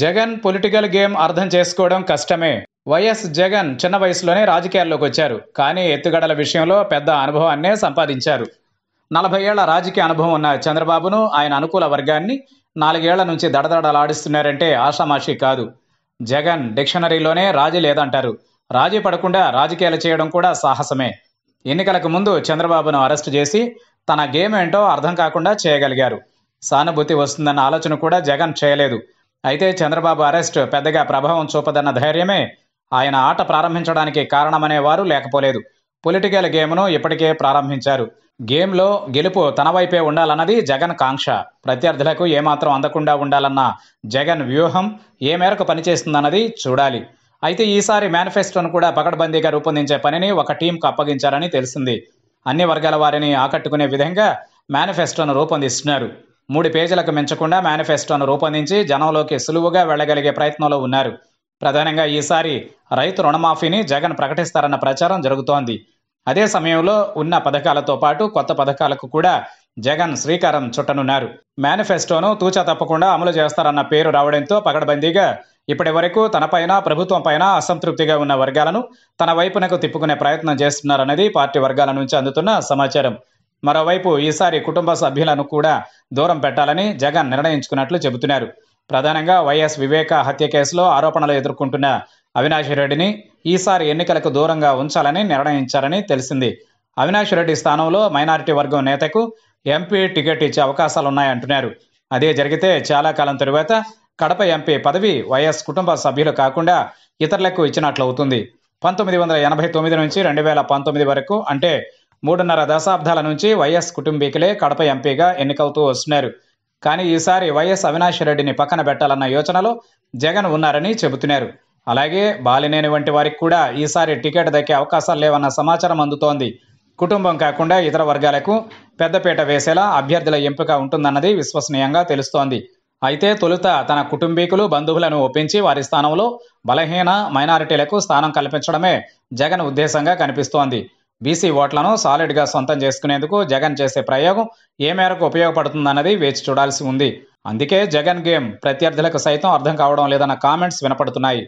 Jagan political game అర్థం చేసుకోవడం కష్టమే వైఎస్ జగన్ చిన్న వయసులోనే రాజకీయాల్లోకి వచ్చారు కానీ ఎత్తుగడల విషయంలో పెద్ద అనుభవాన్నే సంపాదించారు నలభై ఏళ్ల రాజకీయ అనుభవం ఉన్న చంద్రబాబును ఆయన అనుకూల వర్గాన్ని నాలుగేళ్ల నుంచి దడదడలాడిస్తున్నారంటే ఆషామాషి కాదు జగన్ డిక్షనరీలోనే రాజీ లేదంటారు రాజీ పడకుండా రాజకీయాలు చేయడం కూడా సాహసమే ఎన్నికలకు ముందు చంద్రబాబును అరెస్టు చేసి తన గేమ్ ఏంటో అర్థం కాకుండా చేయగలిగారు సానుభూతి వస్తుందన్న ఆలోచన కూడా జగన్ చేయలేదు అయితే చంద్రబాబు అరెస్ట్ పెద్దగా ప్రభావం చూపదన్న ధైర్యమే ఆయన ఆట ప్రారంభించడానికి కారణమనేవారు లేకపోలేదు పొలిటికల్ గేమ్ను ఇప్పటికే ప్రారంభించారు గేమ్లో గెలుపు తన వైపే ఉండాలన్నది జగన్ కాంక్ష ప్రత్యర్థులకు ఏమాత్రం అందకుండా ఉండాలన్న జగన్ వ్యూహం ఏ మేరకు పనిచేస్తుందన్నది చూడాలి అయితే ఈసారి మేనిఫెస్టోను కూడా పకడ్బందీగా రూపొందించే పనిని ఒక టీంకు అప్పగించారని తెలిసింది అన్ని వర్గాల వారిని ఆకట్టుకునే విధంగా మేనిఫెస్టోను రూపొందిస్తున్నారు మూడు పేజీలకు మించకుండా మేనిఫెస్టోను రూపొందించి జనంలోకి సులువుగా వెళ్లగలిగే ప్రయత్నంలో ఉన్నారు ప్రధానంగా ఈసారి రైతు రుణమాఫీని జగన్ ప్రకటిస్తారన్న ప్రచారం జరుగుతోంది అదే సమయంలో ఉన్న పథకాలతో పాటు కొత్త పథకాలకు కూడా జగన్ శ్రీకారం చుట్టనున్నారు మేనిఫెస్టోను తూచా తప్పకుండా అమలు చేస్తారన్న పేరు రావడంతో పగడబందీగా ఇప్పటి వరకు తనపైన ప్రభుత్వంపైన అసంతృప్తిగా ఉన్న వర్గాలను తన వైపునకు తిప్పుకునే ప్రయత్నం చేస్తున్నారన్నది పార్టీ వర్గాల నుంచి అందుతున్న సమాచారం మరోవైపు ఈసారి కుటుంబ సభ్యులను కూడా దూరం పెట్టాలని జగన్ నిర్ణయించుకున్నట్లు చెబుతున్నారు ప్రధానంగా వైఎస్ వివేక హత్య కేసులో ఆరోపణలు ఎదుర్కొంటున్న అవినాష్ రెడ్డిని ఈసారి ఎన్నికలకు దూరంగా ఉంచాలని నిర్ణయించారని తెలిసింది అవినాష్ రెడ్డి స్థానంలో మైనారిటీ వర్గం నేతకు ఎంపీ టికెట్ ఇచ్చే అవకాశాలున్నాయంటున్నారు అదే జరిగితే చాలా కాలం తరువాత కడప ఎంపీ పదవి వైఎస్ కుటుంబ సభ్యులు కాకుండా ఇతరులకు ఇచ్చినట్లవుతుంది పంతొమ్మిది వందల ఎనభై తొమ్మిది నుంచి రెండు వేల పంతొమ్మిది వరకు అంటే మూడున్నర దశాబ్దాల నుంచి వైఎస్ కుటుంబీకులే కడప ఎంపీగా ఎన్నికవుతూ వస్తున్నారు కానీ ఈసారి వైఎస్ అవినాష్ రెడ్డిని పక్కన పెట్టాలన్న యోచనలో జగన్ ఉన్నారని చెబుతున్నారు అలాగే బాలినేని వంటి వారికి కూడా ఈసారి టికెట్ దక్కే అవకాశాలు లేవన్న సమాచారం అందుతోంది కుటుంబం కాకుండా ఇతర వర్గాలకు పెద్దపీట వేసేలా అభ్యర్థుల ఎంపిక ఉంటుందన్నది విశ్వసనీయంగా తెలుస్తోంది అయితే తొలుత తన కుటుంబీకులు బంధువులను ఒప్పించి వారి స్థానంలో బలహీన మైనారిటీలకు స్థానం కల్పించడమే జగన్ ఉద్దేశంగా కనిపిస్తోంది బీసీ ఓట్లను సాలిడ్గా సొంతం చేసుకునేందుకు జగన్ చేసే ప్రయోగం ఏ మేరకు ఉపయోగపడుతుందన్నది వేచి చూడాల్సి ఉంది అందుకే జగన్ గేమ్ ప్రత్యర్థులకు సైతం అర్థం కావడం లేదన్న కామెంట్స్ వినపడుతున్నాయి